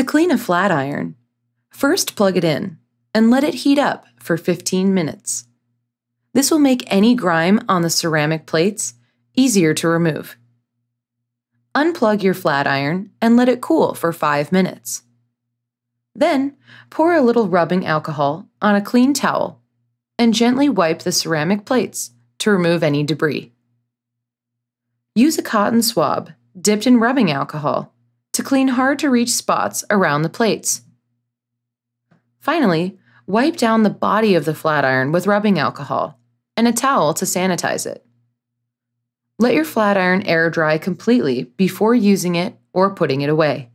To clean a flat iron, first plug it in and let it heat up for 15 minutes. This will make any grime on the ceramic plates easier to remove. Unplug your flat iron and let it cool for 5 minutes. Then, pour a little rubbing alcohol on a clean towel and gently wipe the ceramic plates to remove any debris. Use a cotton swab dipped in rubbing alcohol to clean hard to reach spots around the plates. Finally, wipe down the body of the flat iron with rubbing alcohol and a towel to sanitize it. Let your flat iron air dry completely before using it or putting it away.